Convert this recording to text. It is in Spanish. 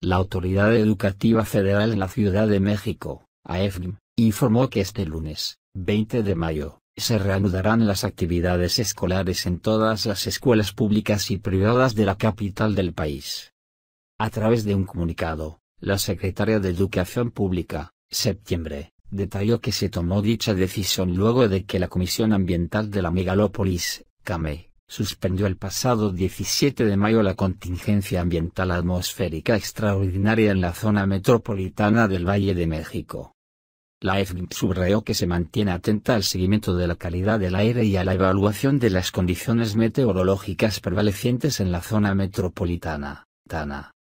La Autoridad Educativa Federal en la Ciudad de México, AEFM, informó que este lunes, 20 de mayo, se reanudarán las actividades escolares en todas las escuelas públicas y privadas de la capital del país. A través de un comunicado, la secretaria de Educación Pública, septiembre, detalló que se tomó dicha decisión luego de que la Comisión Ambiental de la Megalópolis, CAME, suspendió el pasado 17 de mayo la contingencia ambiental atmosférica extraordinaria en la zona metropolitana del Valle de México. La EFGIM subrayó que se mantiene atenta al seguimiento de la calidad del aire y a la evaluación de las condiciones meteorológicas prevalecientes en la zona metropolitana. Tana.